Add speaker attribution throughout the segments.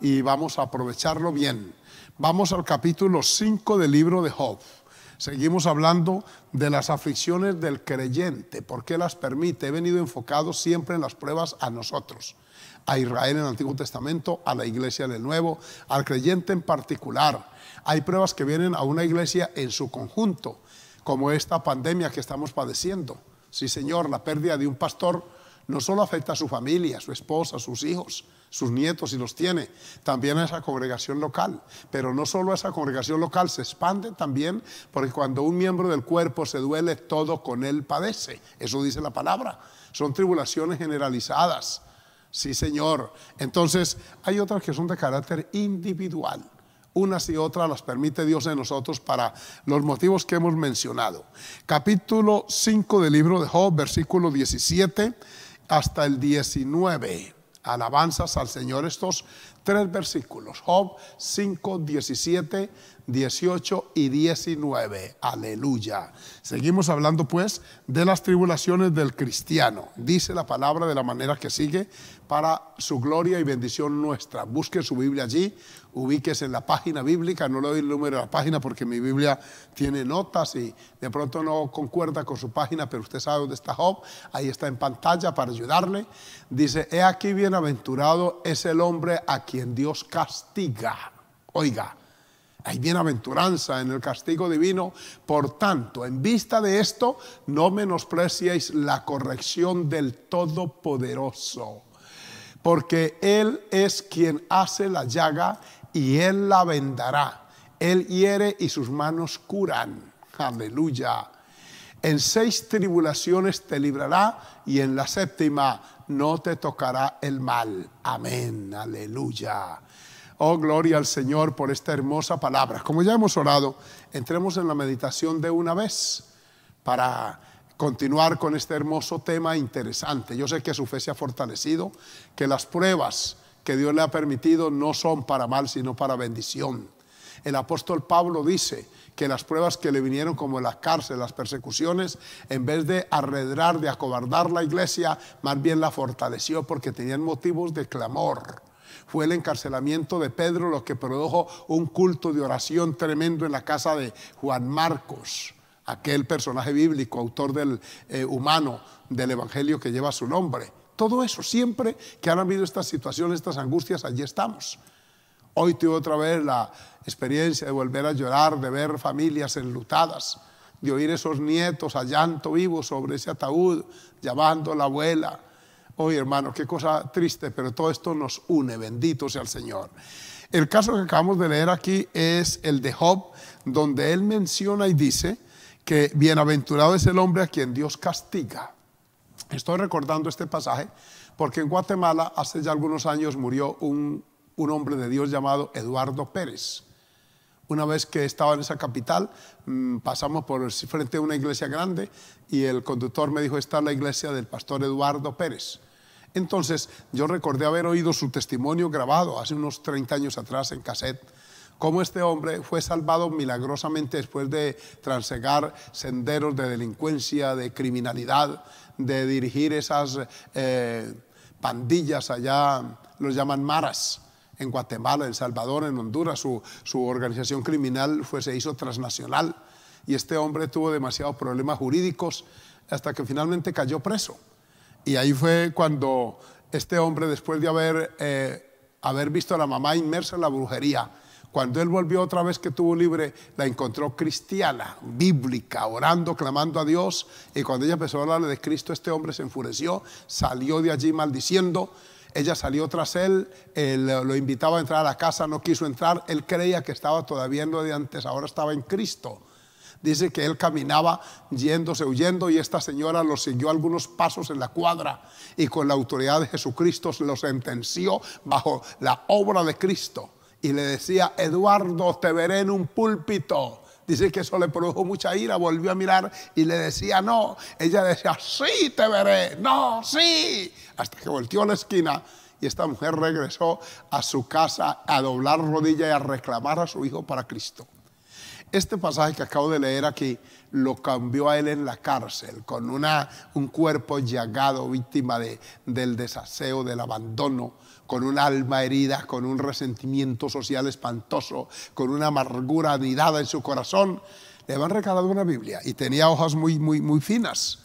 Speaker 1: y vamos a aprovecharlo bien. Vamos al capítulo 5 del libro de Job. Seguimos hablando de las aflicciones del creyente, por qué las permite. He venido enfocado siempre en las pruebas a nosotros, a Israel en el Antiguo Testamento, a la iglesia en el Nuevo, al creyente en particular. Hay pruebas que vienen a una iglesia en su conjunto, como esta pandemia que estamos padeciendo. Sí, Señor, la pérdida de un pastor no solo afecta a su familia, a su esposa, a sus hijos, sus nietos y los tiene, también a esa congregación local. Pero no solo a esa congregación local, se expande también, porque cuando un miembro del cuerpo se duele, todo con él padece. Eso dice la palabra. Son tribulaciones generalizadas. Sí, Señor. Entonces, hay otras que son de carácter individual. Unas y otras las permite Dios en nosotros para los motivos que hemos mencionado. Capítulo 5 del libro de Job, versículo 17 hasta el 19 alabanzas al Señor. Estos tres versículos, Job 5, 17 18 y 19. Aleluya. Seguimos hablando pues de las tribulaciones del cristiano. Dice la palabra de la manera que sigue para su gloria y bendición nuestra. Busque su Biblia allí, ubíquese en la página bíblica, no le doy el número de la página porque mi Biblia tiene notas y de pronto no concuerda con su página, pero usted sabe dónde está Job, ahí está en pantalla para ayudarle. Dice, he aquí bienaventurado es el hombre a quien Dios castiga. Oiga, hay bienaventuranza en el castigo divino. Por tanto, en vista de esto, no menospreciéis la corrección del Todopoderoso, porque Él es quien hace la llaga y Él la vendará. Él hiere y sus manos curan. Aleluya. En seis tribulaciones te librará y en la séptima no te tocará el mal. Amén. Aleluya. Oh, gloria al Señor por esta hermosa palabra. Como ya hemos orado, entremos en la meditación de una vez para continuar con este hermoso tema interesante. Yo sé que su fe se ha fortalecido, que las pruebas que Dios le ha permitido no son para mal, sino para bendición. El apóstol Pablo dice que las pruebas que le vinieron como las cárceles, las persecuciones, en vez de arredrar, de acobardar la iglesia, más bien la fortaleció porque tenían motivos de clamor fue el encarcelamiento de Pedro lo que produjo un culto de oración tremendo en la casa de Juan Marcos, aquel personaje bíblico, autor del eh, humano, del Evangelio que lleva su nombre. Todo eso, siempre que han habido estas situaciones, estas angustias, allí estamos. Hoy tuve otra vez la experiencia de volver a llorar, de ver familias enlutadas, de oír esos nietos a llanto vivo sobre ese ataúd, llamando a la abuela, Hoy, hermano, qué cosa triste, pero todo esto nos une, bendito sea el Señor. El caso que acabamos de leer aquí es el de Job, donde él menciona y dice que bienaventurado es el hombre a quien Dios castiga. Estoy recordando este pasaje porque en Guatemala hace ya algunos años murió un, hombre de Dios llamado Eduardo Pérez. Una vez que estaba en esa capital, mm, pasamos por frente a una iglesia grande y el conductor me dijo, está la iglesia del pastor Eduardo Pérez. Entonces, yo recordé haber oído su testimonio grabado hace unos 30 años atrás en cassette, cómo este hombre fue salvado milagrosamente después de transegar senderos de delincuencia, de criminalidad, de dirigir esas eh, pandillas allá, los llaman maras, en Guatemala, en Salvador, en Honduras, su, su organización criminal fue, se hizo transnacional y este hombre tuvo demasiados problemas jurídicos hasta que finalmente cayó preso. Y ahí fue cuando este hombre, después de haber, eh, haber visto a la mamá inmersa en la brujería, cuando él volvió otra vez que tuvo libre, la encontró cristiana, bíblica, orando, clamando a Dios. Y cuando ella empezó a hablarle de Cristo, este hombre se enfureció, salió de allí maldiciendo. Ella salió tras él, él, eh, lo invitaba a entrar a la casa, no quiso entrar. Él creía que estaba todavía en lo de antes, ahora estaba en Cristo. Dice que él caminaba yéndose, huyendo, y esta señora lo siguió algunos pasos en la cuadra y con la autoridad de Jesucristo lo sentenció bajo la obra de Cristo. Y le decía, Eduardo, te veré en un púlpito. Dice que eso le produjo mucha ira, volvió a mirar y le decía, no. Ella decía, sí, te veré, no, sí. Hasta que volteó a la esquina y esta mujer regresó a su casa a doblar rodillas y a reclamar a su hijo para Cristo. Este pasaje que acabo de leer aquí lo cambió a él en la cárcel, con una, un cuerpo llagado, víctima del desaseo, del abandono, con un alma herida, con un resentimiento social espantoso, con una amargura anidada en su corazón. Le habían regalado una Biblia y tenía hojas muy, muy, muy finas.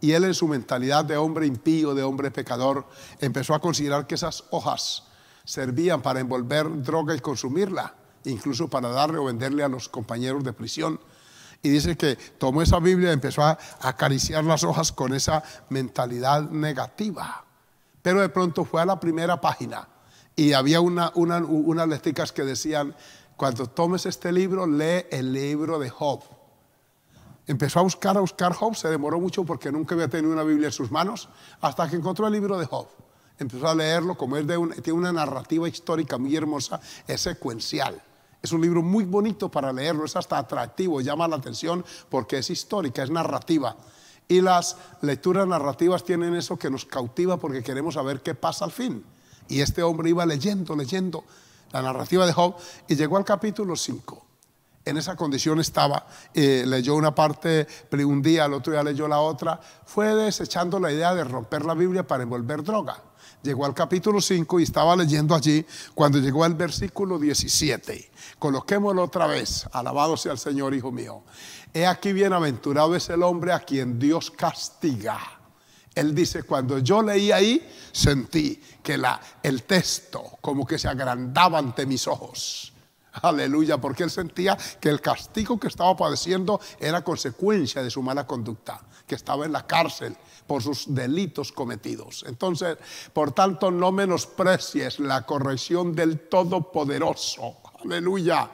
Speaker 1: Y él en su mentalidad de hombre impío, de hombre pecador, empezó a considerar que esas hojas servían para envolver droga y consumirla incluso para darle o venderle a los compañeros de prisión. Y dice que tomó esa Biblia y empezó a acariciar las hojas con esa mentalidad negativa. Pero de pronto fue a la primera página y había unas letricas que decían, cuando tomes este libro, lee el libro de Job. Empezó a buscar, a buscar Job, se demoró mucho porque nunca había tenido una Biblia en sus manos, hasta que encontró el libro de Job. Empezó a leerlo, como es tiene una narrativa histórica muy hermosa, es secuencial. Es un libro muy bonito para leerlo, es hasta atractivo, llama la atención porque es histórica, es narrativa. Y las lecturas narrativas tienen eso que nos cautiva porque queremos saber qué pasa al fin. Y este hombre iba leyendo, leyendo la narrativa de Job y llegó al capítulo 5. En esa condición estaba, eh, leyó una parte un día, el otro día leyó la otra, fue desechando la idea de romper la Biblia para envolver droga. Llegó al capítulo 5 y estaba leyendo allí cuando llegó al versículo 17. Coloquémoslo otra vez. Alabado sea el Señor, hijo mío. He aquí bienaventurado es el hombre a quien Dios castiga. Él dice, cuando yo leí ahí, sentí que la, el texto como que se agrandaba ante mis ojos. Aleluya, porque él sentía que el castigo que estaba padeciendo era consecuencia de su mala conducta, que estaba en la cárcel, por sus delitos cometidos. Entonces, por tanto, no menosprecies la corrección del Todopoderoso. Aleluya.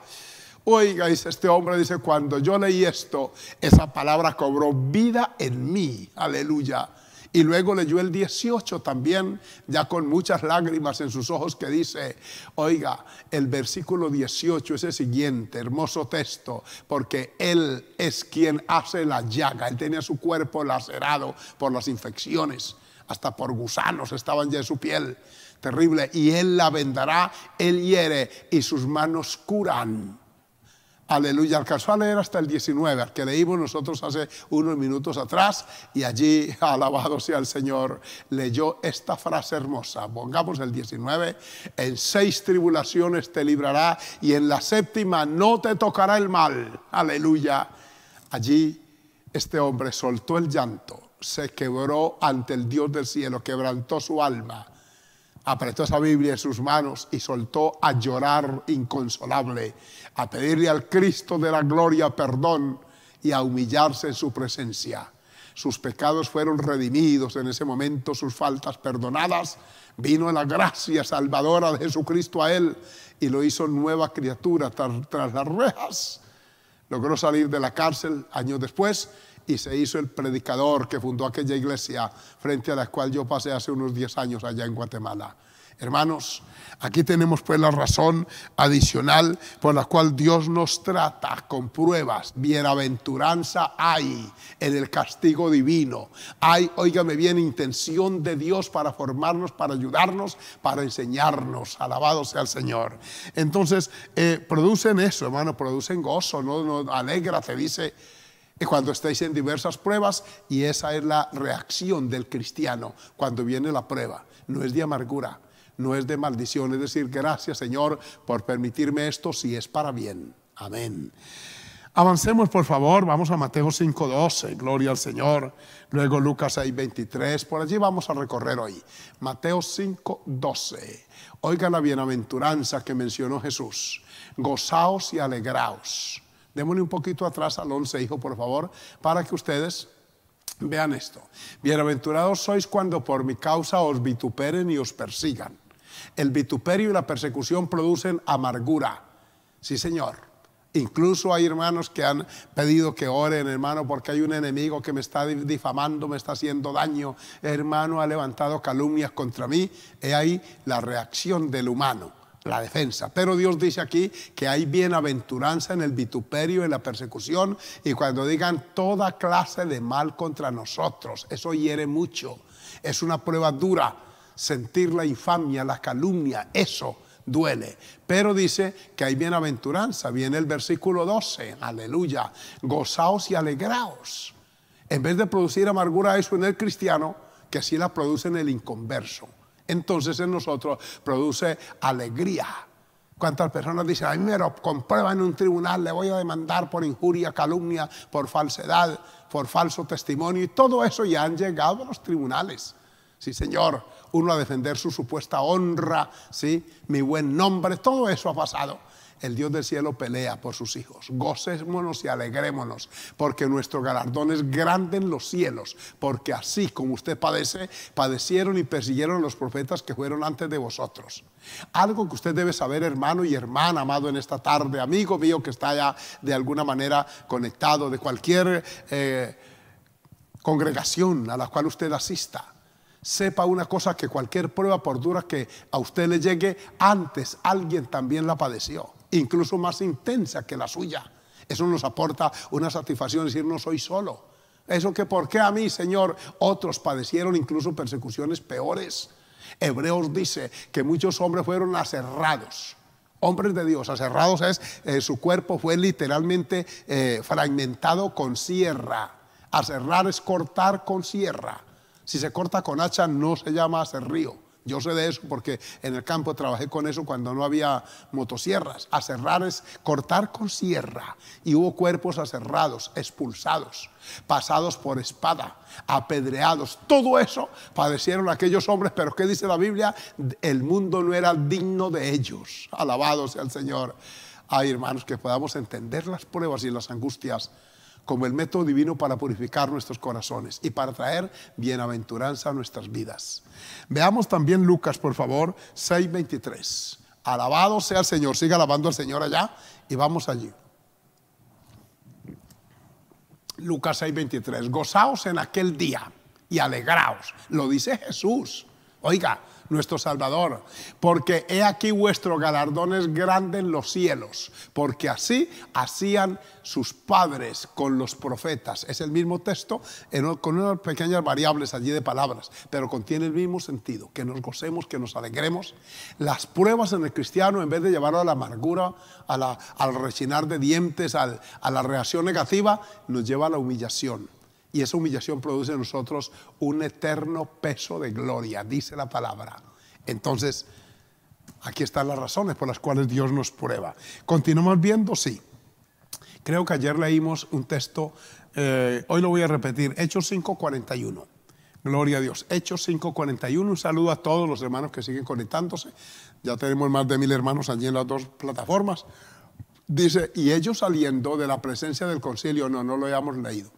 Speaker 1: Oiga, dice este hombre, dice, cuando yo leí esto, esa palabra cobró vida en mí. Aleluya. Y luego leyó el 18 también, ya con muchas lágrimas en sus ojos, que dice, oiga, el versículo 18 es el siguiente, hermoso texto, porque Él es quien hace la llaga, Él tenía su cuerpo lacerado por las infecciones, hasta por gusanos estaban ya en su piel, terrible, y Él la vendará, Él hiere y sus manos curan. Aleluya. Alcanzó a leer hasta el 19, al que leímos nosotros hace unos minutos atrás, y allí, alabado sea el Señor, leyó esta frase hermosa. Pongamos el 19, en seis tribulaciones te librará y en la séptima no te tocará el mal. Aleluya. Allí este hombre soltó el llanto, se quebró ante el Dios del cielo, quebrantó su alma apretó esa Biblia en sus manos y soltó a llorar inconsolable a pedirle al Cristo de la gloria perdón y a humillarse en su presencia. Sus pecados fueron redimidos en ese momento, sus faltas perdonadas. Vino la gracia salvadora de Jesucristo a él y lo hizo nueva criatura tras, las rejas. Logró salir de la cárcel años después y se hizo el predicador que fundó aquella iglesia frente a la cual yo pasé hace unos 10 años allá en Guatemala. Hermanos, Aquí tenemos pues la razón adicional por la cual Dios nos trata con pruebas. Bienaventuranza hay en el castigo divino. Hay, óigame bien, intención de Dios para formarnos, para ayudarnos, para enseñarnos. Alabado sea el Señor. Entonces, eh, producen eso, hermano, producen gozo, ¿no? no alegra, se dice eh, cuando estáis en diversas pruebas y esa es la reacción del cristiano cuando viene la prueba, no es de amargura, no es de maldición, es decir, gracias Señor por permitirme esto si es para bien. Amén. Avancemos por favor, vamos a Mateo 5.12, gloria al Señor, luego Lucas 6.23, por allí vamos a recorrer hoy. Mateo 5.12, oiga la bienaventuranza que mencionó Jesús, gozaos y alegraos. Démosle un poquito atrás al 11, hijo, por favor, para que ustedes vean esto. Bienaventurados sois cuando por mi causa os vituperen y os persigan el vituperio y la persecución producen amargura. Sí, Señor. Incluso hay hermanos que han pedido que oren, hermano, porque hay un enemigo que me está difamando, me está haciendo daño. hermano ha levantado calumnias contra mí. He ahí la reacción del humano la defensa. Pero Dios dice aquí que hay bienaventuranza en el vituperio, y la persecución, y cuando digan toda clase de mal contra nosotros, eso hiere mucho, es una prueba dura sentir la infamia, la calumnia, eso duele. Pero dice que hay bienaventuranza, viene el versículo 12, aleluya, gozaos y alegraos. En vez de producir amargura eso en el cristiano, que sí la produce en el inconverso. Entonces en nosotros produce alegría. ¿Cuántas personas dicen, a mí me lo comprueba en un tribunal, le voy a demandar por injuria, calumnia, por falsedad, por falso testimonio? Y todo eso ya han llegado a los tribunales. Sí, señor, uno a defender su supuesta honra, sí, mi buen nombre, todo eso ha pasado. El Dios del cielo pelea por sus hijos. Gocémonos y alegrémonos, porque nuestro galardón es grande en los cielos, porque así como usted padece, padecieron y persiguieron los profetas que fueron antes de vosotros. Algo que usted debe saber, hermano y hermana, amado en esta tarde, amigo mío que está ya de alguna manera conectado de cualquier eh, congregación a la cual usted asista Sepa una cosa que cualquier prueba, por dura que a usted le llegue, antes alguien también la padeció, incluso más intensa que la suya. Eso nos aporta una satisfacción decir, no soy solo. Eso que, ¿por qué a mí, Señor? Otros padecieron incluso persecuciones peores. Hebreos dice que muchos hombres fueron aserrados hombres de Dios, aserrados es, eh, su cuerpo fue literalmente eh, fragmentado con sierra. Aserrar es cortar con sierra. Si se corta con hacha no se llama hacer río. Yo sé de eso porque en el campo trabajé con eso cuando no había motosierras. Aserrar es cortar con sierra y hubo cuerpos aserrados, expulsados, pasados por espada, apedreados. Todo eso padecieron aquellos hombres, pero ¿qué dice la Biblia? El mundo no era digno de ellos. Alabado sea el Señor. Ay, hermanos, que podamos entender las pruebas y las angustias como el método divino para purificar nuestros corazones y para traer bienaventuranza a nuestras vidas. Veamos también Lucas, por favor, 6:23. Alabado sea el Señor, siga alabando al Señor allá y vamos allí. Lucas 6:23, gozaos en aquel día y alegraos, lo dice Jesús. Oiga, nuestro Salvador, porque he aquí vuestro galardón es grande en los cielos, porque así hacían sus padres con los profetas. Es el mismo texto con unas pequeñas variables allí de palabras, pero contiene el mismo sentido, que nos gocemos, que nos alegremos. Las pruebas en el cristiano, en vez de llevarlo a la amargura, al rechinar de dientes, a la reacción negativa, nos lleva a la humillación y esa humillación produce en nosotros un eterno peso de gloria, dice la palabra. Entonces, aquí están las razones por las cuales Dios nos prueba. ¿Continuamos viendo? Sí. Creo que ayer leímos un texto, eh, hoy lo voy a repetir, Hechos 5:41. Gloria a Dios. Hechos 5:41. Un saludo a todos los hermanos que siguen conectándose. Ya tenemos más de mil hermanos allí en las dos plataformas. Dice, y ellos saliendo de la presencia del concilio, no, no lo hayamos leído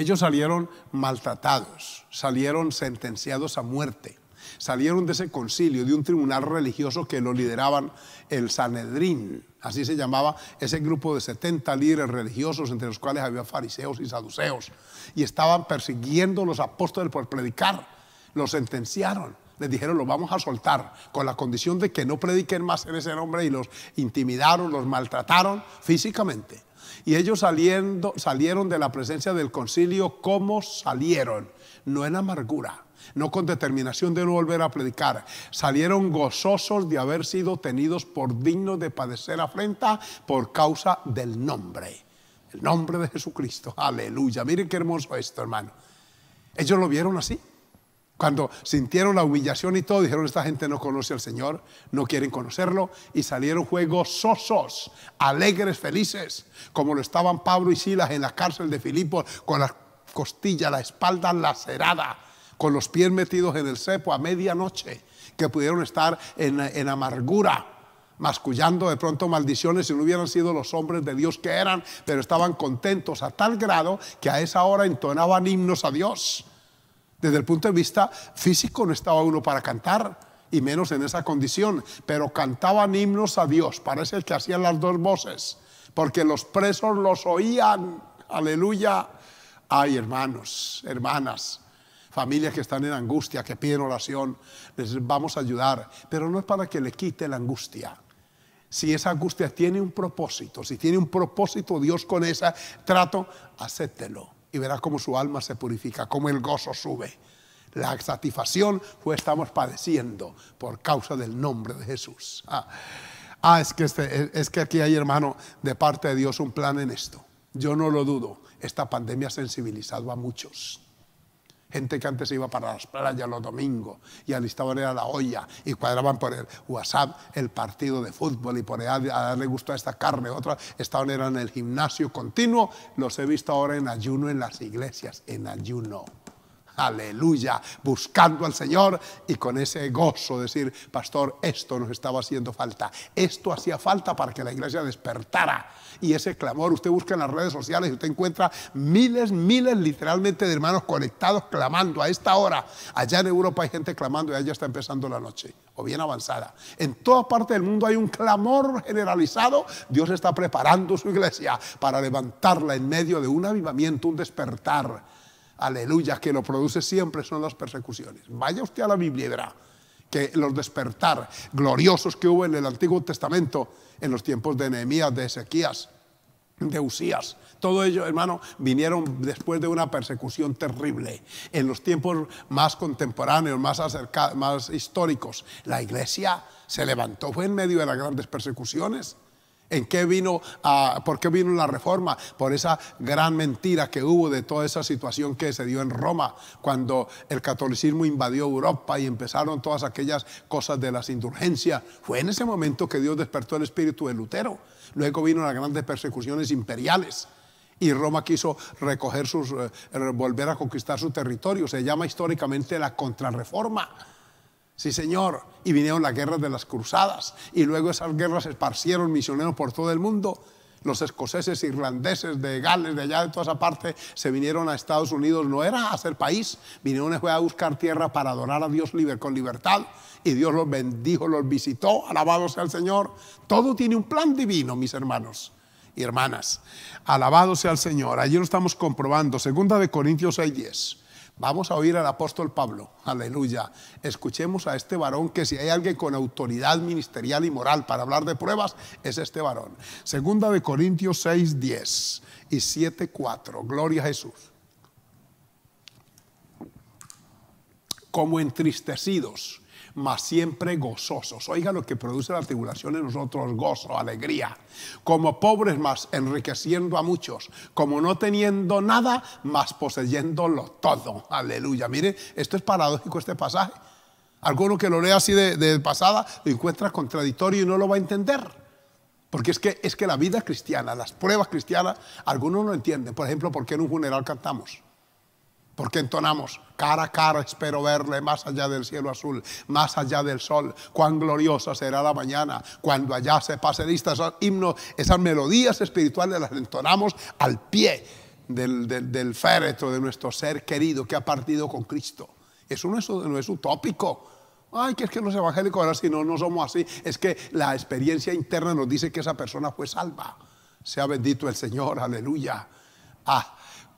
Speaker 1: ellos salieron maltratados, salieron sentenciados a muerte, salieron de ese concilio, de un tribunal religioso que lo lideraban el Sanedrín, así se llamaba ese grupo de 70 líderes religiosos, entre los cuales había fariseos y saduceos, y estaban persiguiendo a los apóstoles por predicar, los sentenciaron. Les dijeron, los vamos a soltar con la condición de que no prediquen más en ese nombre y los intimidaron, los maltrataron físicamente y ellos saliendo, salieron de la presencia del concilio como salieron, no en amargura no con determinación de no volver a predicar. Salieron gozosos de haber sido tenidos por dignos de padecer afrenta por causa del nombre. El nombre de Jesucristo. Aleluya. Miren qué hermoso esto, hermano. Ellos lo vieron así. Cuando sintieron la humillación y todo, dijeron, esta gente no conoce al Señor, no quieren conocerlo, y salieron juegos alegres, felices, como lo estaban Pablo y Silas en la cárcel de Filipo, con la costilla, la espalda lacerada, con los pies metidos en el cepo a medianoche, que pudieron estar en, en amargura, mascullando de pronto maldiciones si no hubieran sido los hombres de Dios que eran, pero estaban contentos a tal grado que a esa hora entonaban himnos a Dios desde el punto de vista físico no estaba uno para cantar, y menos en esa condición, pero cantaban himnos a Dios, parece que hacían las dos voces, porque los presos los oían, aleluya. Ay, hermanos, hermanas, familias que están en angustia, que piden oración, les vamos a ayudar, pero no es para que le quite la angustia. Si esa angustia tiene un propósito, si tiene un propósito Dios con esa trato, acéptelo y verás cómo su alma se purifica, cómo el gozo sube. La satisfacción fue estamos padeciendo por causa del nombre de Jesús. Ah, ah es, que este, es que aquí hay, hermano, de parte de Dios un plan en esto. Yo no lo dudo. Esta pandemia ha sensibilizado a muchos. Gente que antes iba para las playas los domingos y alistaban era la olla y cuadraban por el WhatsApp el partido de fútbol y por a darle ah, ah, gusto a esta carne, otra. Estaban era en el gimnasio continuo. Los he visto ahora en ayuno en las iglesias, en ayuno aleluya, buscando al Señor y con ese gozo decir, pastor, esto nos estaba haciendo falta, esto hacía falta para que la iglesia despertara. Y ese clamor, usted busca en las redes sociales y usted encuentra miles, miles literalmente de hermanos conectados clamando a esta hora. Allá en Europa hay gente clamando y allá está empezando la noche, o bien avanzada. En toda parte del mundo hay un clamor generalizado. Dios está preparando su iglesia para levantarla en medio de un avivamiento, un despertar aleluya, que lo produce siempre son las persecuciones. Vaya usted a la Biblia y verá que los despertar gloriosos que hubo en el Antiguo Testamento, en los tiempos de Nehemías, de Ezequías, de Usías. Todo ello, hermano, vinieron después de una persecución terrible. En los tiempos más contemporáneos, más, acerca, más históricos, la iglesia se levantó, fue en medio de las grandes persecuciones. ¿En qué vino, ah, por qué vino la reforma? Por esa gran mentira que hubo de toda esa situación que se dio en Roma, cuando el catolicismo invadió Europa y empezaron todas aquellas cosas de las indulgencias. Fue en ese momento que Dios despertó el espíritu de Lutero. Luego vino las grandes persecuciones imperiales y Roma quiso recoger sus, eh, eh, volver a conquistar su territorio. Se llama históricamente la contrarreforma. Sí, Señor. Y vinieron las guerras de las cruzadas. Y luego esas guerras esparcieron misioneros por todo el mundo. Los escoceses, irlandeses, de Gales, de allá, de toda esa parte, se vinieron a Estados Unidos. No era a ser país. Vinieron a buscar tierra para adorar a Dios con libertad. Y Dios los bendijo, los visitó. Alabado sea el Señor. Todo tiene un plan divino, mis hermanos y hermanas. Alabado sea el Señor. Allí lo estamos comprobando. Segunda de Corintios 6.10. Vamos a oír al apóstol Pablo. Aleluya. Escuchemos a este varón que si hay alguien con autoridad ministerial y moral para hablar de pruebas, es este varón. Segunda de Corintios 6, 10 y 7, 4. Gloria a Jesús. Como entristecidos mas siempre gozosos. Oiga lo que produce la tribulación en nosotros, gozo, alegría. Como pobres, más enriqueciendo a muchos. Como no teniendo nada, más poseyéndolo todo. Aleluya. Mire, esto es paradójico este pasaje. Alguno que lo lea así de, de pasada lo encuentra contradictorio y no lo va a entender. Porque es que, es que la vida cristiana, las pruebas cristianas, algunos no entienden. Por ejemplo, ¿por qué en un funeral cantamos? Porque entonamos, cara a cara espero verle más allá del cielo azul, más allá del sol, cuán gloriosa será la mañana cuando allá se pase lista himnos, esas melodías espirituales las entonamos al pie del, del, féretro de nuestro ser querido que ha partido con Cristo. Eso no es, es utópico. Ay, que es que los evangélicos ahora si no, no somos así. Es que la experiencia interna nos dice que esa persona fue salva. Sea bendito el Señor, aleluya. Ah,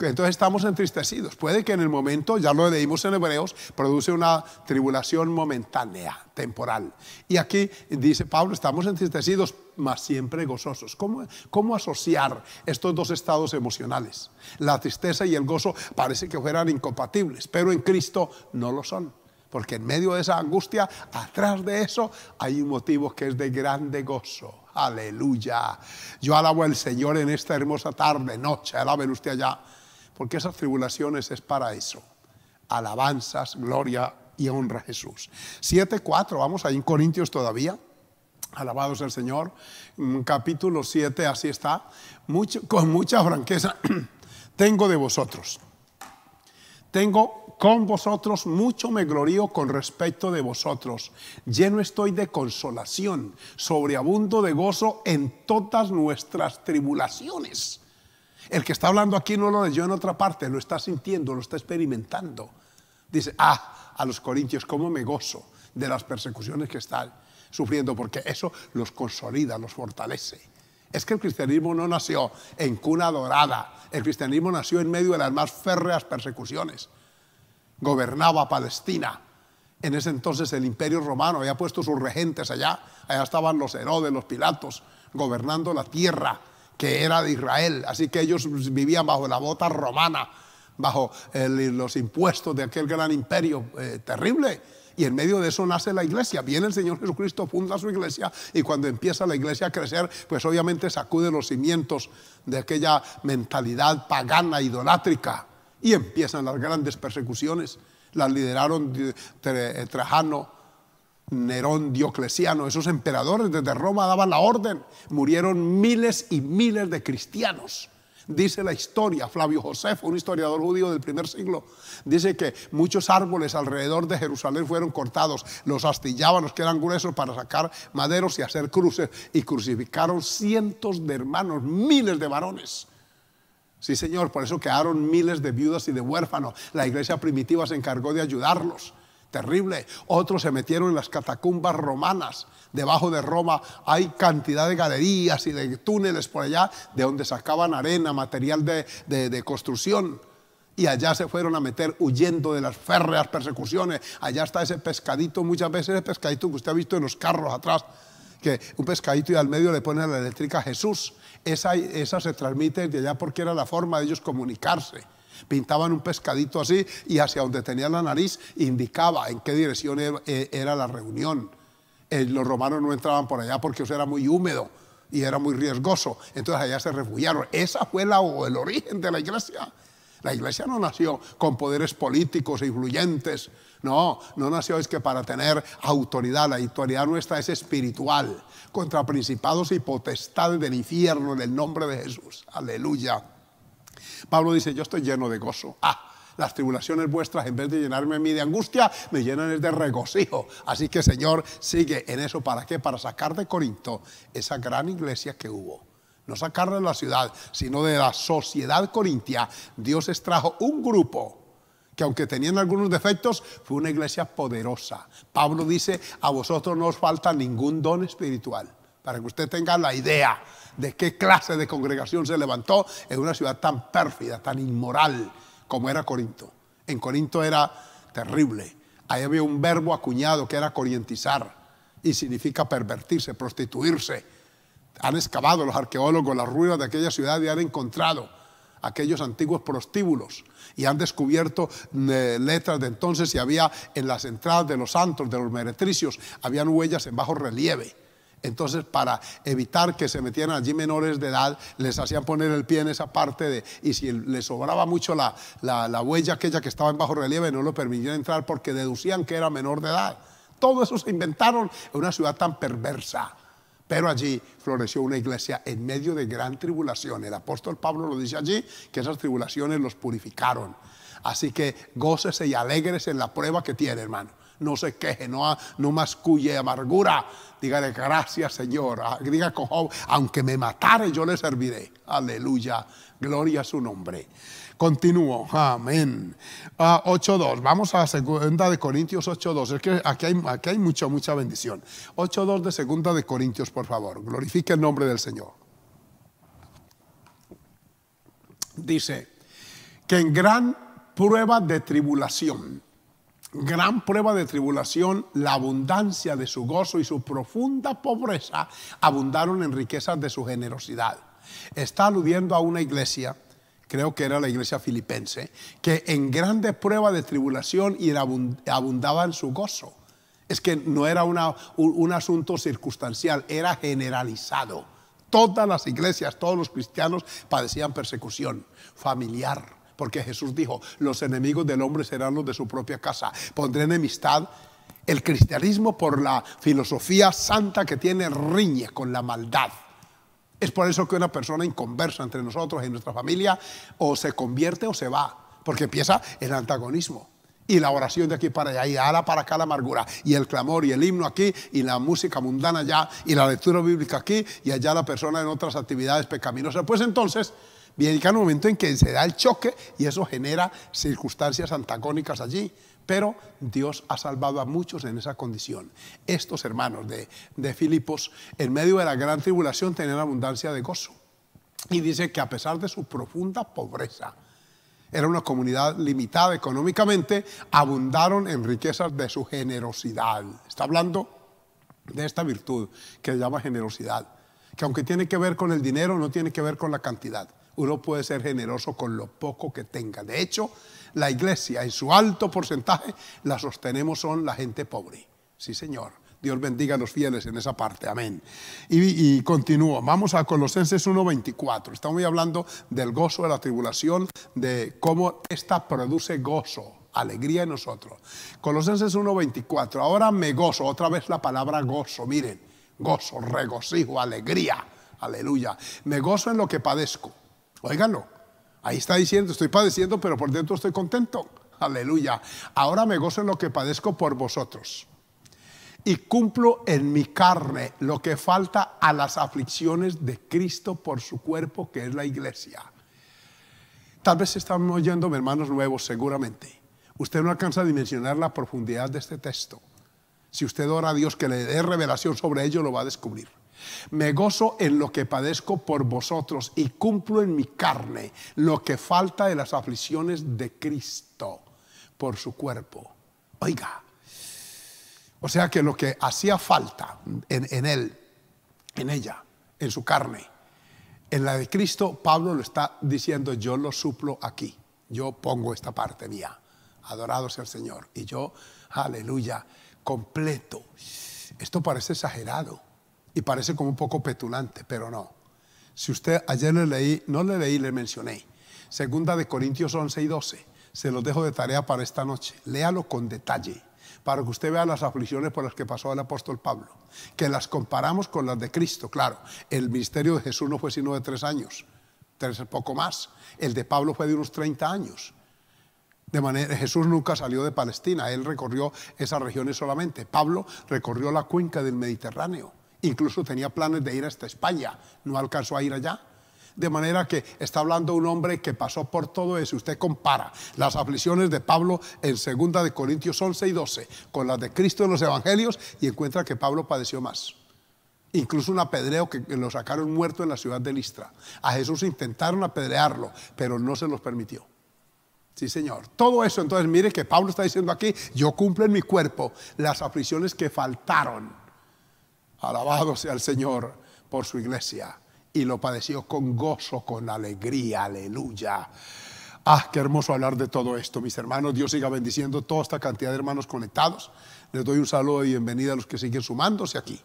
Speaker 1: entonces estamos entristecidos. Puede que en el momento, ya lo leímos en Hebreos, produce una tribulación momentánea, temporal. Y aquí dice Pablo, estamos entristecidos, mas siempre gozosos. ¿Cómo, ¿Cómo, asociar estos dos estados emocionales? La tristeza y el gozo parece que fueran incompatibles, pero en Cristo no lo son. Porque en medio de esa angustia, atrás de eso, hay un motivo que es de grande gozo. Aleluya. Yo alabo al Señor en esta hermosa tarde, noche. Alaben usted allá porque esas tribulaciones es para eso. Alabanzas, gloria y honra a Jesús. 7.4, vamos ahí en Corintios todavía. Alabados el Señor. Mm, capítulo 7, así está. Mucho, con mucha franqueza, tengo de vosotros. Tengo con vosotros, mucho me glorío con respecto de vosotros. Lleno estoy de consolación, sobreabundo de gozo en todas nuestras tribulaciones el que está hablando aquí no lo leyó en otra parte, lo está sintiendo, lo está experimentando. Dice, ah, a los corintios, cómo me gozo de las persecuciones que están sufriendo, porque eso los consolida, los fortalece. Es que el cristianismo no nació en cuna dorada, el cristianismo nació en medio de las más férreas persecuciones. Gobernaba Palestina. En ese entonces el imperio romano había puesto sus regentes allá, allá estaban los Herodes, los Pilatos, gobernando la tierra que era de Israel. Así que ellos vivían bajo la bota romana, bajo los impuestos de aquel gran imperio eh, terrible. Y en medio de eso nace la iglesia. Viene el Señor Jesucristo, funda su iglesia y cuando empieza la iglesia a crecer, pues obviamente sacude los cimientos de aquella mentalidad pagana, idolátrica. Y empiezan las grandes persecuciones. Las lideraron eh, Trajano Nerón, Diocleciano, esos emperadores desde Roma daban la orden. Murieron miles y miles de cristianos. Dice la historia, Flavio Josefo, un historiador judío del primer siglo, dice que muchos árboles alrededor de Jerusalén fueron cortados, los astillaban, los que eran gruesos para sacar maderos y hacer cruces, y crucificaron cientos de hermanos, miles de varones. Sí, Señor, por eso quedaron miles de viudas y de huérfanos. La iglesia primitiva se encargó de ayudarlos terrible. Otros se metieron en las catacumbas romanas. Debajo de Roma hay cantidad de galerías y de túneles por allá de donde sacaban arena, material de, de, construcción. Y allá se fueron a meter huyendo de las férreas persecuciones. Allá está ese pescadito, muchas veces ese pescadito que usted ha visto en los carros atrás, que un pescadito y al medio le ponen la eléctrica Jesús. Esa, esa se transmite de allá porque era la forma de ellos comunicarse. Pintaban un pescadito así y hacia donde tenía la nariz indicaba en qué dirección er, eh, era la reunión. Eh, los romanos no entraban por allá porque eso era muy húmedo y era muy riesgoso. Entonces allá se refugiaron. Esa fue la, el origen de la iglesia. La iglesia no nació con poderes políticos e influyentes. No, no nació es que para tener autoridad. La autoridad nuestra es espiritual, contra principados y potestades del infierno en el nombre de Jesús. Aleluya. Pablo dice, yo estoy lleno de gozo. Ah, las tribulaciones vuestras, en vez de llenarme a mí de angustia, me llenan de regocijo. Así que, Señor, sigue en eso. ¿Para qué? Para sacar de Corinto esa gran iglesia que hubo. No sacarla de la ciudad, sino de la sociedad corintia. Dios extrajo un grupo que aunque tenían algunos defectos, fue una iglesia poderosa. Pablo dice, a vosotros no os falta ningún don espiritual, para que usted tenga la idea de qué clase de congregación se levantó en una ciudad tan pérfida, tan inmoral como era Corinto. En Corinto era terrible. Ahí había un verbo acuñado que era corientizar y significa pervertirse, prostituirse. Han excavado los arqueólogos las ruinas de aquella ciudad y han encontrado aquellos antiguos prostíbulos y han descubierto eh, letras de entonces y había en las entradas de los santos, de los meretricios, habían huellas en bajo relieve entonces, para evitar que se metieran allí menores de edad, les hacían poner el pie en esa parte de, y si les sobraba mucho la, huella aquella que estaba en bajo relieve, no lo permitían entrar porque deducían que era menor de edad. Todo eso se inventaron en una ciudad tan perversa. Pero allí floreció una iglesia en medio de gran tribulación. El apóstol Pablo lo dice allí, que esas tribulaciones los purificaron. Así que gócese y alegres en la prueba que tiene, hermano no se queje, no, no amargura. Dígale, gracias Señor. Ah, diga con aunque me matare, yo le serviré. Aleluya, gloria a su nombre. Continúo, amén. 8.2, ah, vamos a segunda de Corintios 8.2. Es que aquí hay, aquí hay mucha, mucha bendición. 8.2 de segunda de Corintios, por favor. Glorifique el nombre del Señor. Dice, que en gran prueba de tribulación gran prueba de tribulación, la abundancia de su gozo y su profunda pobreza abundaron en riquezas de su generosidad. Está aludiendo a una iglesia, creo que era la iglesia filipense, que en grande prueba de tribulación y abundaba en su gozo. Es que no era un asunto circunstancial, era generalizado. Todas las iglesias, todos los cristianos padecían persecución familiar, porque Jesús dijo, los enemigos del hombre serán los de su propia casa. Pondré enemistad el cristianismo por la filosofía santa que tiene riñe con la maldad. Es por eso que una persona inconversa entre nosotros, y nuestra familia, o se convierte o se va, porque empieza el antagonismo. Y la oración de aquí para allá, y ala para acá la amargura, y el clamor, y el himno aquí, y la música mundana allá, y la lectura bíblica aquí, y allá la persona en otras actividades pecaminosas. Pues entonces, Bien, el un momento en que se da el choque y eso genera circunstancias antagónicas allí. Pero Dios ha salvado a muchos en esa condición. Estos hermanos de, Filipos, en medio de la gran tribulación, tenían abundancia de gozo. Y dice que a pesar de su profunda pobreza, era una comunidad limitada económicamente, abundaron en riquezas de su generosidad. Está hablando de esta virtud que se llama generosidad, que aunque tiene que ver con el dinero, no tiene que ver con la cantidad. Uno puede ser generoso con lo poco que tenga. De hecho, la iglesia en su alto porcentaje la sostenemos son la gente pobre. Sí, Señor. Dios bendiga a los fieles en esa parte. Amén. Y, continúo. Vamos a Colosenses 1.24. Estamos hablando del gozo de la tribulación, de cómo esta produce gozo alegría en nosotros. Colosenses 1:24, ahora me gozo, otra vez la palabra gozo, miren, gozo, regocijo, alegría, aleluya. Me gozo en lo que padezco Óigalo. Ahí está diciendo, estoy padeciendo, pero por dentro estoy contento. Aleluya. Ahora me gozo en lo que padezco por vosotros. Y cumplo en mi carne lo que falta a las aflicciones de Cristo por su cuerpo, que es la iglesia. Tal vez están oyéndome, hermanos nuevos, seguramente. Usted no alcanza a dimensionar la profundidad de este texto. Si usted ora a Dios que le dé revelación sobre ello, lo va a descubrir. Me gozo en lo que padezco por vosotros y cumplo en mi carne lo que falta de las aflicciones de Cristo por su cuerpo. Oiga, o sea que lo que hacía falta en, él, en ella, en su carne, en la de Cristo, Pablo lo está diciendo, yo lo suplo aquí, yo pongo esta parte mía. Adorado sea el Señor. Y yo, aleluya, completo. Esto parece exagerado y parece como un poco petulante, pero no. Si usted ayer le leí, no le leí, le mencioné. Segunda de Corintios 11 y 12. Se los dejo de tarea para esta noche. Léalo con detalle, para que usted vea las aflicciones por las que pasó el apóstol Pablo, que las comparamos con las de Cristo. Claro, el ministerio de Jesús no fue sino de tres años, tres poco más. El de Pablo fue de unos 30 años. De manera, Jesús nunca salió de Palestina, él recorrió esas regiones solamente. Pablo recorrió la cuenca del Mediterráneo Incluso tenía planes de ir hasta España, no alcanzó a ir allá. De manera que está hablando un hombre que pasó por todo eso. Usted compara las aflicciones de Pablo en 2 de Corintios 11 y 12 con las de Cristo en los evangelios y encuentra que Pablo padeció más. Incluso un apedreo que lo sacaron muerto en la ciudad de Listra. A Jesús intentaron apedrearlo, pero no se los permitió. Sí, Señor. Todo eso, entonces, mire que Pablo está diciendo aquí, yo cumplo en mi cuerpo las aflicciones que faltaron Alabado sea el Señor por su iglesia. Y lo padeció con gozo, con alegría. Aleluya. Ah, qué hermoso hablar de todo esto, mis hermanos. Dios siga bendiciendo toda esta cantidad de hermanos conectados. Les doy un saludo y bienvenida a los que siguen sumándose aquí.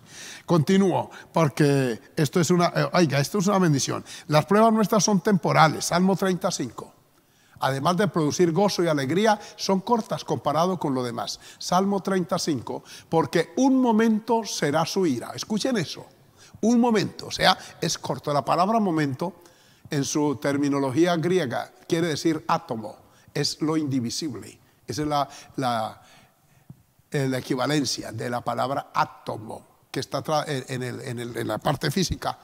Speaker 1: Continúo, porque esto es una, eh, esto es una bendición. Las pruebas nuestras son temporales. Salmo 35 además de producir gozo y alegría, son cortas comparado con lo demás. Salmo 35, porque un momento será su ira. Escuchen eso, un momento, o sea, es corto. La palabra momento en su terminología griega quiere decir átomo, es lo indivisible. Esa es la, eh, equivalencia de la palabra átomo que está en la parte física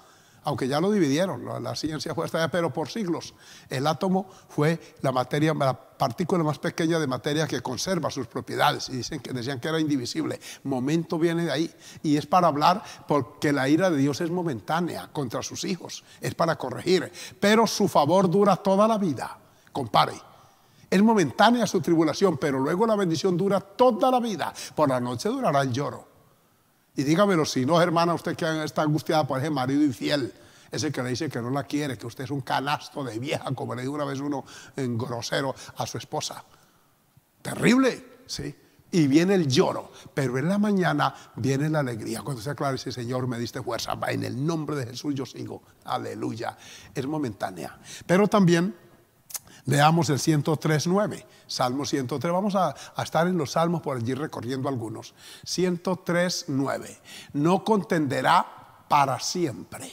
Speaker 1: aunque ya lo dividieron, la, ciencia fue hasta allá, pero por siglos el átomo fue la materia, la partícula más pequeña de materia que conserva sus propiedades. Y dicen que decían que era indivisible. Momento viene de ahí. Y es para hablar porque la ira de Dios es momentánea contra sus hijos. Es para corregir. Pero su favor dura toda la vida. Compare. Es momentánea su tribulación, pero luego la bendición dura toda la vida. Por la noche durará el lloro y dígamelo si no, hermana, usted que está angustiada por ese marido infiel, ese que le dice que no la quiere, que usted es un canasto de vieja, como le dijo una vez uno en grosero a su esposa. Terrible, ¿sí? Y viene el lloro, pero en la mañana viene la alegría. Cuando se aclara, dice, Señor, me diste fuerza, va en el nombre de Jesús, yo sigo. Aleluya. Es momentánea. Pero también Veamos el 103.9, Salmo 103. Vamos a, estar en los salmos por allí recorriendo algunos. 103.9. No contenderá para siempre.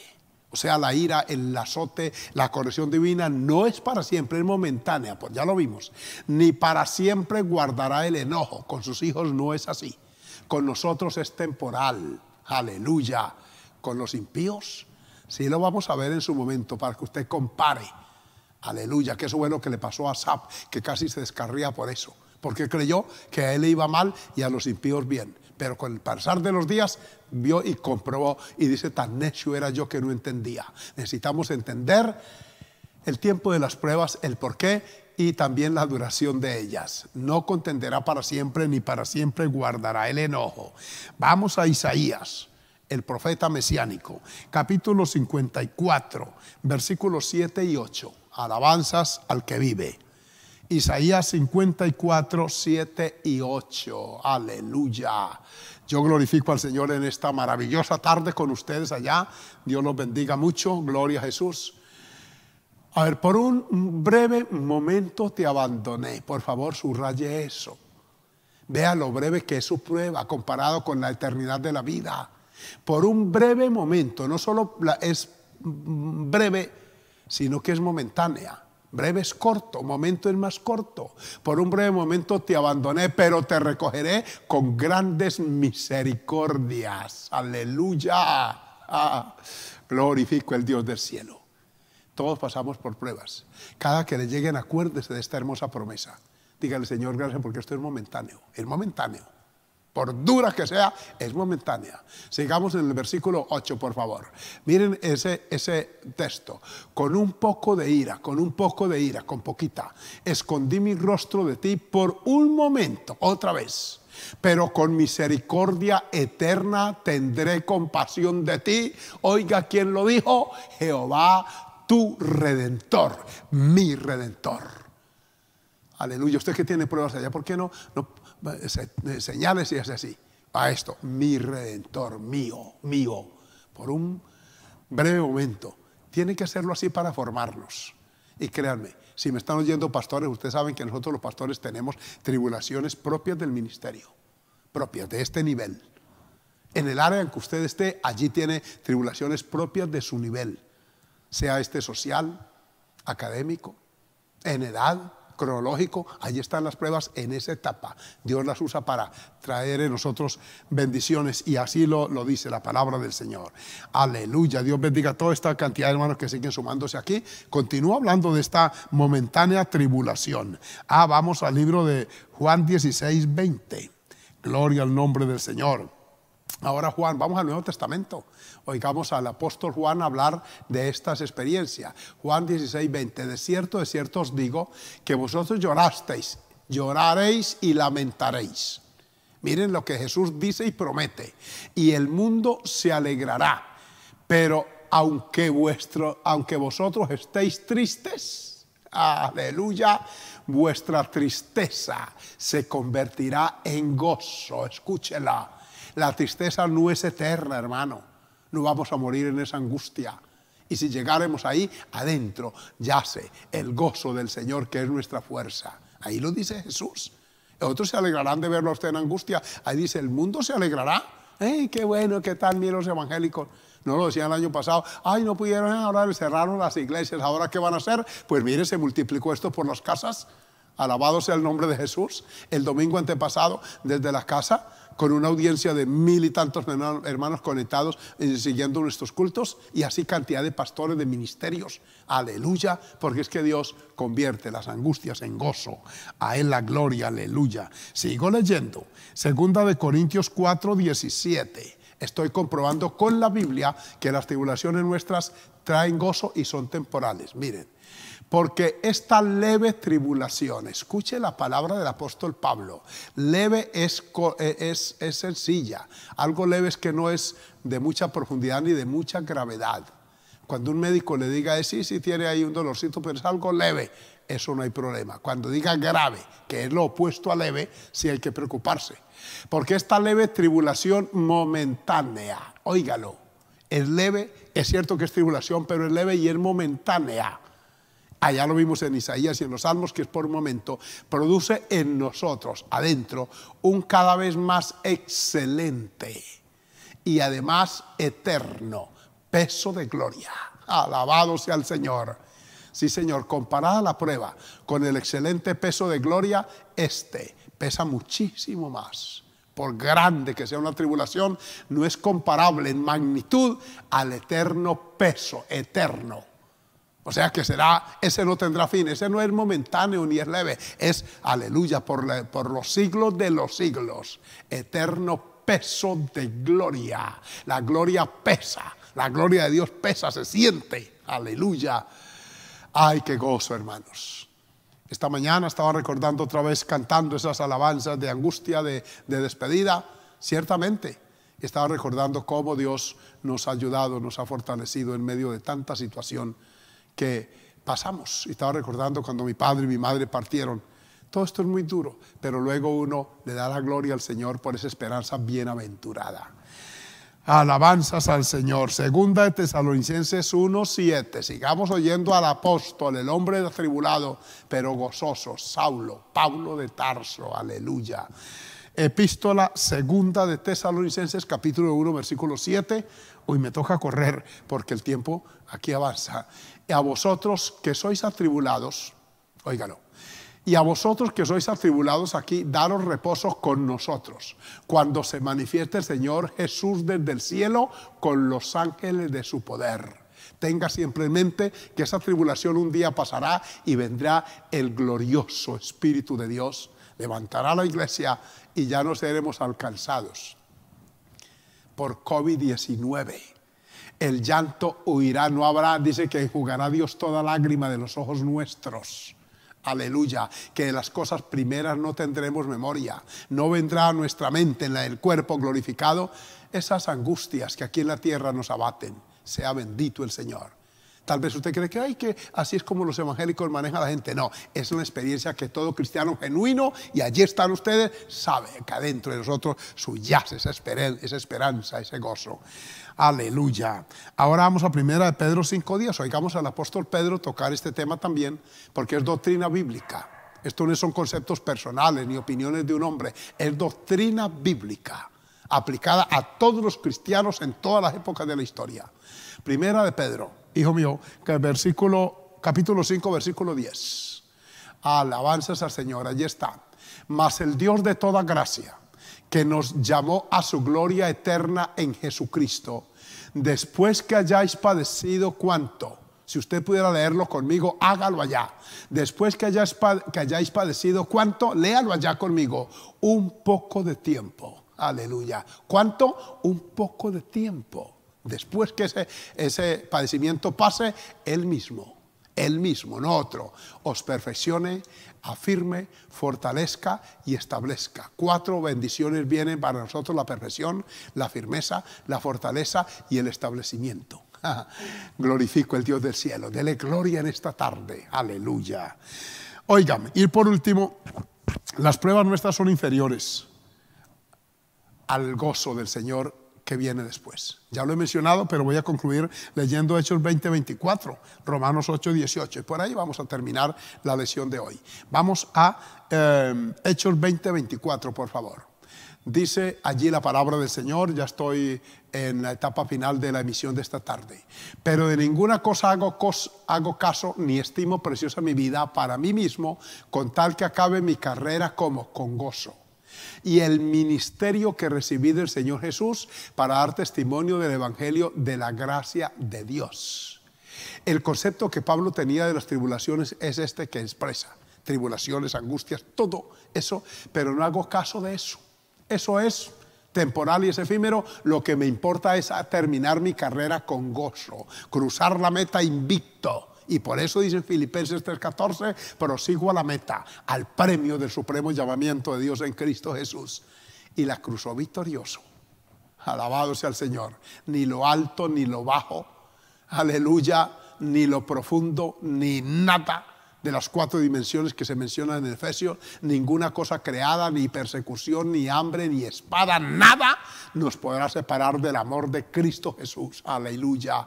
Speaker 1: O sea, la ira, el azote, la corrección divina no es para siempre, es momentánea, pues ya lo vimos. Ni para siempre guardará el enojo. Con sus hijos no es así. Con nosotros es temporal. Aleluya. Con los impíos, sí lo vamos a ver en su momento para que usted compare Aleluya, que eso fue lo que le pasó a Sap, que casi se descarría por eso, porque creyó que a él le iba mal y a los impíos bien. Pero con el pasar de los días vio y comprobó y dice, tan necio era yo que no entendía. Necesitamos entender el tiempo de las pruebas, el por qué y también la duración de ellas. No contenderá para siempre ni para siempre guardará el enojo. Vamos a Isaías, el profeta mesiánico, capítulo 54, versículos 7 y 8 alabanzas al que vive. Isaías 54, 7 y 8. Aleluya. Yo glorifico al Señor en esta maravillosa tarde con ustedes allá. Dios los bendiga mucho. Gloria a Jesús. A ver, por un breve momento te abandoné. Por favor, subraye eso. Vea lo breve que es su prueba comparado con la eternidad de la vida. Por un breve momento, no solo es breve sino que es momentánea. Breve es corto, momento es más corto. Por un breve momento te abandoné, pero te recogeré con grandes misericordias. Aleluya. Ah, glorifico el Dios del cielo. Todos pasamos por pruebas. Cada que le lleguen, acuérdese de esta hermosa promesa. Dígale, Señor, gracias porque esto es momentáneo. Es momentáneo por dura que sea, es momentánea. Sigamos en el versículo 8, por favor. Miren ese, ese texto. Con un poco de ira, con un poco de ira, con poquita, escondí mi rostro de ti por un momento, otra vez. Pero con misericordia eterna tendré compasión de ti. Oiga, ¿quién lo dijo? Jehová, tu redentor, mi redentor. Aleluya. Usted que tiene pruebas allá, ¿por qué no, señales y es así. A esto, mi redentor, mío, mío, por un breve momento. Tiene que hacerlo así para formarnos. Y créanme, si me están oyendo pastores, ustedes saben que nosotros los pastores tenemos tribulaciones propias del ministerio, propias de este nivel. En el área en que usted esté, allí tiene tribulaciones propias de su nivel, sea este social, académico, en edad, cronológico, ahí están las pruebas en esa etapa. Dios las usa para traer en nosotros bendiciones y así lo, dice la palabra del Señor. Aleluya, Dios bendiga a toda esta cantidad de hermanos que siguen sumándose aquí. Continúa hablando de esta momentánea tribulación. Ah, vamos al libro de Juan 16, 20. Gloria al nombre del Señor. Ahora Juan, vamos al Nuevo Testamento. Oigamos al apóstol Juan hablar de estas experiencias. Juan 16, 20. De cierto, de cierto os digo que vosotros llorasteis, lloraréis y lamentaréis. Miren lo que Jesús dice y promete. Y el mundo se alegrará. Pero aunque, vuestro, aunque vosotros estéis tristes, aleluya, vuestra tristeza se convertirá en gozo. Escúchela la tristeza no es eterna, hermano. No vamos a morir en esa angustia. Y si llegáremos ahí, adentro yace el gozo del Señor, que es nuestra fuerza. Ahí lo dice Jesús. Otros se alegrarán de verlo a usted en angustia. Ahí dice, el mundo se alegrará. ¡Ay, qué bueno, qué tal, miren los evangélicos! No lo decían el año pasado. ¡Ay, no pudieron y eh, cerraron las iglesias! ¿Ahora qué van a hacer? Pues mire, se multiplicó esto por las casas. Alabado sea el nombre de Jesús. El domingo antepasado, desde la casa con una audiencia de mil y tantos hermanos conectados eh, siguiendo nuestros cultos y así cantidad de pastores de ministerios. Aleluya, porque es que Dios convierte las angustias en gozo. A Él la gloria, aleluya. Sigo leyendo. Segunda de Corintios 4, 17. Estoy comprobando con la Biblia que las tribulaciones nuestras traen gozo y son temporales. Miren, porque esta leve tribulación, escuche la palabra del apóstol Pablo, leve eh, es, es, sencilla, algo leve es que no es de mucha profundidad ni de mucha gravedad. Cuando un médico le diga, eh, sí, sí tiene ahí un dolorcito, pero es algo leve, eso no hay problema. Cuando diga grave, que es lo opuesto a leve, sí hay que preocuparse. Porque esta leve tribulación momentánea, óigalo, es leve, es cierto que es tribulación, pero es leve y es momentánea allá ah, lo vimos en Isaías y en los Salmos, que es por un momento, produce en nosotros, adentro, un cada vez más excelente y además eterno peso de gloria. Alabado sea el Señor. Sí, Señor, comparada la prueba con el excelente peso de gloria, este pesa muchísimo más. Por grande que sea una tribulación, no es comparable en magnitud al eterno peso, eterno o sea que será, ese no tendrá fin, ese no es momentáneo ni es leve, es aleluya por, los siglos de los siglos, eterno peso de gloria. La gloria pesa, la gloria de Dios pesa, se siente, aleluya. Ay, qué gozo, hermanos. Esta mañana estaba recordando otra vez cantando esas alabanzas de angustia, de, de despedida, ciertamente. Estaba recordando cómo Dios nos ha ayudado, nos ha fortalecido en medio de tanta situación que pasamos. Y estaba recordando cuando mi padre y mi madre partieron. Todo esto es muy duro, pero luego uno le da la gloria al Señor por esa esperanza bienaventurada. Alabanzas al Señor. Segunda de Tesalonicenses 1:7. Sigamos oyendo al apóstol, el hombre atribulado, pero gozoso, Saulo, Pablo de Tarso. Aleluya. Epístola segunda de Tesalonicenses, capítulo 1, versículo 7. Hoy me toca correr porque el tiempo aquí avanza. a vosotros que sois atribulados, óigalo. Y a vosotros que sois atribulados aquí, daros reposo con nosotros, cuando se manifieste el Señor Jesús desde el cielo con los ángeles de su poder. Tenga siempre en mente que esa tribulación un día pasará y vendrá el glorioso Espíritu de Dios. Levantará la iglesia y ya no seremos alcanzados por COVID-19. El llanto huirá, no habrá, dice que jugará Dios toda lágrima de los ojos nuestros. Aleluya, que de las cosas primeras no tendremos memoria, no vendrá a nuestra mente en la del cuerpo glorificado esas angustias que aquí en la tierra nos abaten. Sea bendito el Señor. Tal vez usted cree que, que así es como los evangélicos manejan a la gente. No, es una experiencia que todo cristiano genuino, y allí están ustedes, sabe que adentro de nosotros subyace esa esperanza, esa esperanza, ese gozo. Aleluya. Ahora vamos a primera de Pedro cinco días. Oigamos al apóstol Pedro tocar este tema también, porque es doctrina bíblica. Esto no son conceptos personales ni opiniones de un hombre, es doctrina bíblica aplicada a todos los cristianos en todas las épocas de la historia. Primera de Pedro hijo mío, que el versículo, capítulo 5, versículo 10. Alabanzas al Señor, allí está. Mas el Dios de toda gracia, que nos llamó a su gloria eterna en Jesucristo, después que hayáis padecido cuánto, si usted pudiera leerlo conmigo, hágalo allá. Después que hayáis, que hayáis padecido cuánto, léalo allá conmigo, un poco de tiempo. Aleluya. ¿Cuánto? Un poco de tiempo Después que ese, padecimiento pase, Él mismo, Él mismo, no otro, os perfeccione, afirme, fortalezca y establezca. Cuatro bendiciones vienen para nosotros, la perfección, la firmeza, la fortaleza y el establecimiento. Glorifico el Dios del cielo, dele gloria en esta tarde, aleluya. Oigan, y por último, las pruebas nuestras son inferiores al gozo del Señor que viene después. Ya lo he mencionado, pero voy a concluir leyendo Hechos 20:24, Romanos 8:18, y por ahí vamos a terminar la lección de hoy. Vamos a eh, Hechos 20:24, por favor. Dice allí la palabra del Señor, ya estoy en la etapa final de la emisión de esta tarde, pero de ninguna cosa hago caso ni estimo preciosa mi vida para mí mismo, con tal que acabe mi carrera como con gozo y el ministerio que recibí del Señor Jesús para dar testimonio del Evangelio de la gracia de Dios. El concepto que Pablo tenía de las tribulaciones es este que expresa. Tribulaciones, angustias, todo eso, pero no hago caso de eso. Eso es temporal y es efímero, lo que me importa es terminar mi carrera con gozo, cruzar la meta invicto y por eso dicen Filipenses 3:14, prosigo a la meta, al premio del supremo llamamiento de Dios en Cristo Jesús. Y la cruzó victorioso. Alabado sea el Señor. Ni lo alto, ni lo bajo. Aleluya, ni lo profundo, ni nada de las cuatro dimensiones que se mencionan en Efesios, ninguna cosa creada, ni persecución, ni hambre, ni espada, nada nos podrá separar del amor de Cristo Jesús. Aleluya.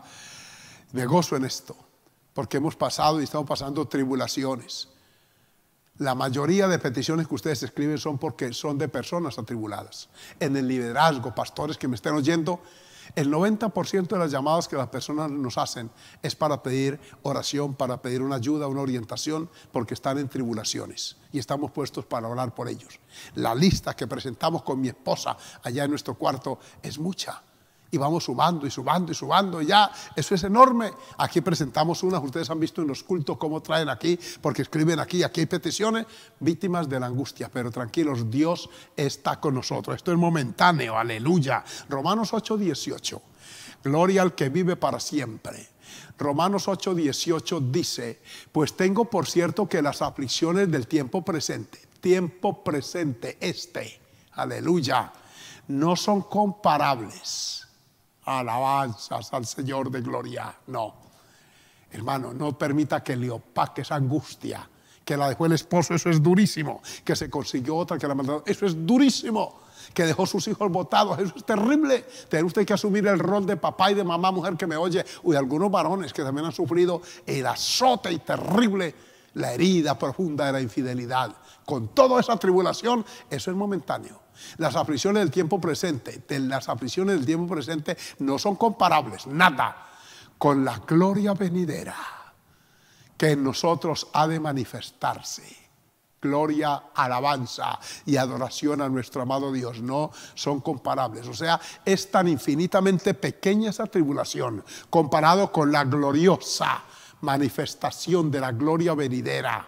Speaker 1: Me gozo en esto porque hemos pasado y estamos pasando tribulaciones. La mayoría de peticiones que ustedes escriben son porque son de personas atribuladas. En el liderazgo, pastores que me estén oyendo, el 90% de las llamadas que las personas nos hacen es para pedir oración, para pedir una ayuda, una orientación, porque están en tribulaciones y estamos puestos para orar por ellos. La lista que presentamos con mi esposa allá en nuestro cuarto es mucha y vamos sumando y subando, y sumando ya, eso es enorme. Aquí presentamos unas, ustedes han visto en los cultos cómo traen aquí, porque escriben aquí, aquí hay peticiones, víctimas de la angustia, pero tranquilos, Dios está con nosotros, esto es momentáneo, aleluya. Romanos 8, 18, gloria al que vive para siempre. Romanos 8, 18 dice, pues tengo por cierto que las aflicciones del tiempo presente, tiempo presente, este, aleluya, no son comparables alabanzas al Señor de gloria. No. Hermano, no permita que le opaque esa angustia que la dejó el esposo, eso es durísimo. Que se consiguió otra que la mandó, eso es durísimo. Que dejó sus hijos botados, eso es terrible. Tiene usted que asumir el rol de papá y de mamá, mujer que me oye, o de algunos varones que también han sufrido el azote y terrible, la herida profunda de la infidelidad. Con toda esa tribulación, eso es momentáneo. Las aflicciones del tiempo presente, las aflicciones del tiempo presente no son comparables, nada, con la gloria venidera que en nosotros ha de manifestarse gloria, alabanza y adoración a nuestro amado Dios. No son comparables. O sea, es tan infinitamente pequeña esa tribulación comparado con la gloriosa manifestación de la gloria venidera.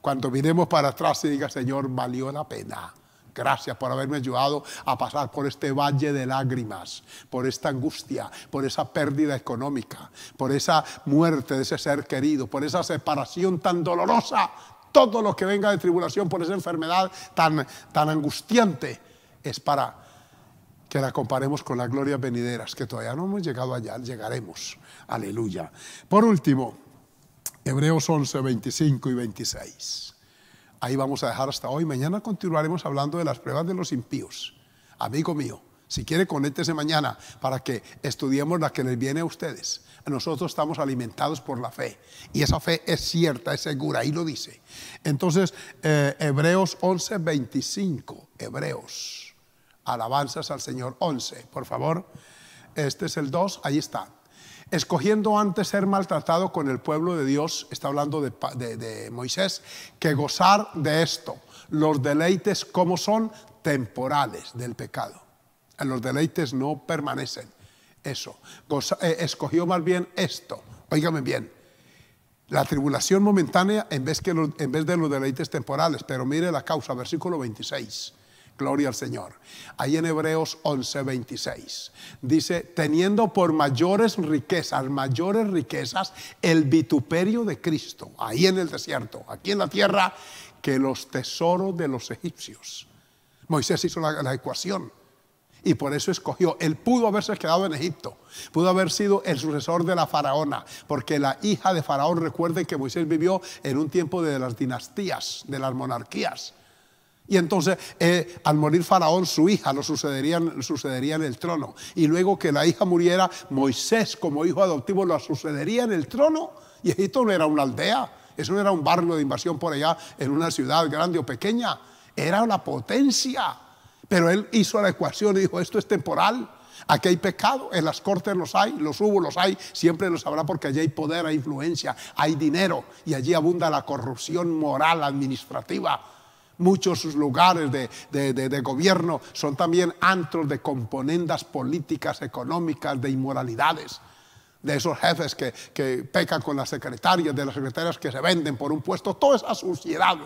Speaker 1: Cuando miremos para atrás y diga, Señor, valió la pena. Gracias por haberme ayudado a pasar por este valle de lágrimas, por esta angustia, por esa pérdida económica, por esa muerte de ese ser querido, por esa separación tan dolorosa. Todo lo que venga de tribulación por esa enfermedad tan, tan angustiante es para que la comparemos con las glorias venideras, que todavía no hemos llegado allá, llegaremos. Aleluya. Por último, Hebreos 11, 25 y 26. Ahí vamos a dejar hasta hoy. Mañana continuaremos hablando de las pruebas de los impíos. Amigo mío, si quiere, conéctese mañana para que estudiemos la que les viene a ustedes. Nosotros estamos alimentados por la fe y esa fe es cierta, es segura, ahí lo dice. Entonces, eh, Hebreos 11, 25, Hebreos, alabanzas al Señor 11, por favor. Este es el 2, ahí está escogiendo antes ser maltratado con el pueblo de Dios, está hablando de, Moisés, que gozar de esto, los deleites como son temporales del pecado. Los deleites no permanecen. Eso. Eh, escogió más bien esto. Óigame bien. La tribulación momentánea en vez, que en vez de los deleites temporales. Pero mire la causa, versículo 26. Gloria al Señor. Ahí en Hebreos 11, Dice, teniendo por mayores riquezas, mayores riquezas, el vituperio de Cristo, ahí en el desierto, aquí en la tierra, que los tesoros de los egipcios. Moisés hizo la, ecuación. Y por eso escogió. Él pudo haberse quedado en Egipto. Pudo haber sido el sucesor de la faraona. Porque la hija de faraón, recuerden que Moisés vivió en un tiempo de las dinastías, de las monarquías. Y entonces, eh, al morir Faraón, su hija lo sucedería, sucedería en el trono. Y luego que la hija muriera, Moisés, como hijo adoptivo, lo sucedería en el trono. Y Egipto no era una aldea, eso no era un barrio de invasión por allá, en una ciudad grande o pequeña. Era una potencia. Pero él hizo la ecuación y dijo, esto es temporal. Aquí hay pecado, en las cortes los hay, los hubo, los hay, siempre los habrá porque allí hay poder, hay influencia, hay dinero y allí abunda la corrupción moral, administrativa. Muchos sus lugares de, gobierno son también antros de componendas políticas, económicas, de inmoralidades de esos jefes que, pecan con las secretarias, de las secretarias que se venden por un puesto, toda esa suciedad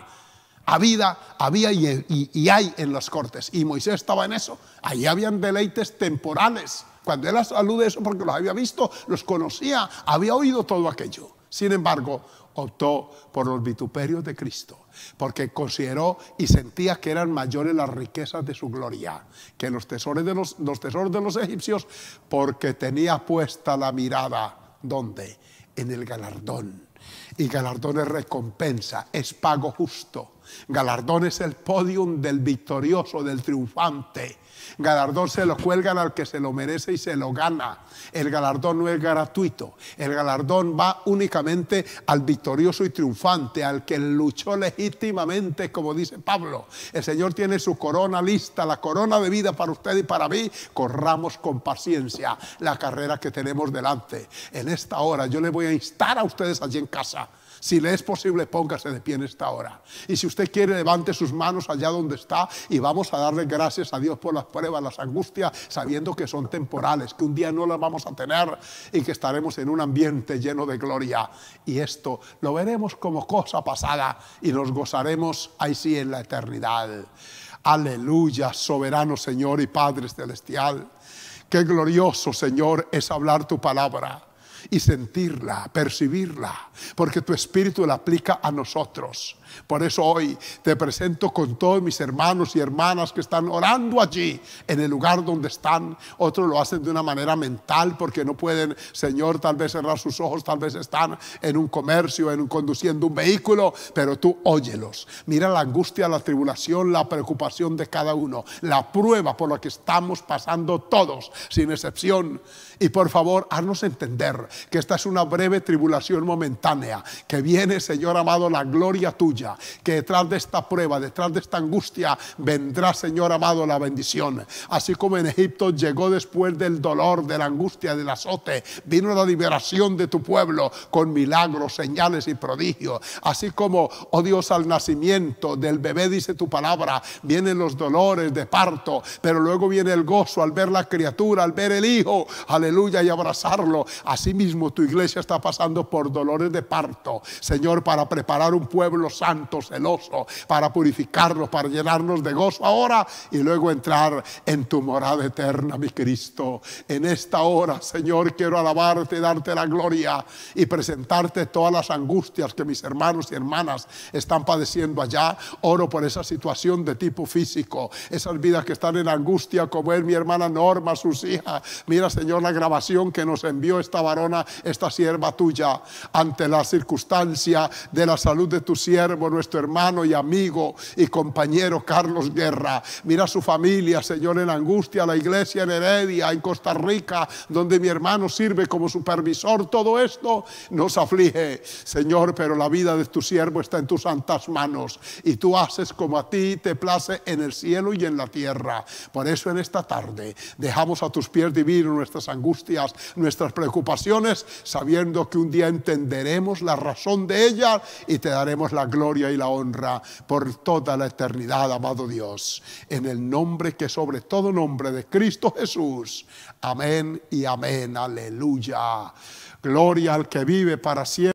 Speaker 1: había, había y, y, hay en las cortes. Y Moisés estaba en eso. Allí habían deleites temporales. Cuando él alude eso, porque los había visto, los conocía, había oído todo aquello. Sin embargo, optó por los vituperios de Cristo porque consideró y sentía que eran mayores las riquezas de su gloria que los tesoros de los, tesoros de los egipcios, porque tenía puesta la mirada, ¿dónde? En el galardón. Y galardón es recompensa, es pago justo. Galardón es el podium del victorioso, del triunfante Galardón se lo cuelgan al que se lo merece y se lo gana. El galardón no es gratuito. El galardón va únicamente al victorioso y triunfante, al que luchó legítimamente, como dice Pablo. El Señor tiene su corona lista, la corona de vida para usted y para mí. Corramos con paciencia la carrera que tenemos delante. En esta hora yo le voy a instar a ustedes allí en casa si le es posible, póngase de pie en esta hora. Y si usted quiere, levante sus manos allá donde está y vamos a darle gracias a Dios por las pruebas, las angustias, sabiendo que son temporales, que un día no las vamos a tener y que estaremos en un ambiente lleno de gloria. Y esto lo veremos como cosa pasada y nos gozaremos ahí sí en la eternidad. Aleluya, soberano Señor y Padre Celestial. Qué glorioso, Señor, es hablar tu palabra y sentirla, percibirla, porque tu espíritu la aplica a nosotros. Por eso hoy te presento con todos mis hermanos y hermanas que están orando allí, en el lugar donde están. Otros lo hacen de una manera mental porque no pueden, Señor, tal vez cerrar sus ojos, tal vez están en un comercio, en conduciendo un vehículo, pero tú óyelos. Mira la angustia, la tribulación, la preocupación de cada uno, la prueba por la que estamos pasando todos, sin excepción. Y por favor, haznos entender que esta es una breve tribulación momentánea, que viene, Señor amado, la gloria tuya que detrás de esta prueba, detrás de esta angustia, vendrá, Señor amado, la bendición. Así como en Egipto llegó después del dolor, de la angustia, del azote, vino la liberación de tu pueblo con milagros, señales y prodigios. Así como, oh Dios, al nacimiento del bebé, dice tu palabra, vienen los dolores de parto, pero luego viene el gozo al ver la criatura, al ver el hijo, aleluya, y abrazarlo. así mismo tu iglesia está pasando por dolores de parto, Señor, para preparar un pueblo santo celoso, para purificarnos, para llenarnos de gozo ahora y luego entrar en tu morada eterna, mi Cristo. En esta hora, Señor, quiero alabarte, darte la gloria y presentarte todas las angustias que mis hermanos y hermanas están padeciendo allá. Oro por esa situación de tipo físico, esas vidas que están en angustia, como es mi hermana Norma, sus hijas. Mira, Señor, la grabación que nos envió esta varona, esta sierva tuya, ante la circunstancia de la salud de tu sierva nuestro hermano y amigo y compañero Carlos Guerra. Mira su familia, Señor, en angustia, la iglesia en Heredia, en Costa Rica, donde mi hermano sirve como supervisor. Todo esto nos aflige, Señor, pero la vida de tu siervo está en tus santas manos y tú haces como a ti te place en el cielo y en la tierra. Por eso en esta tarde dejamos a tus pies divinos nuestras angustias, nuestras preocupaciones, sabiendo que un día entenderemos la razón de ellas y te daremos la gloria gloria y la honra por toda la eternidad, amado Dios, en el nombre que sobre todo nombre de Cristo Jesús. Amén y amén, aleluya. Gloria al que vive para siempre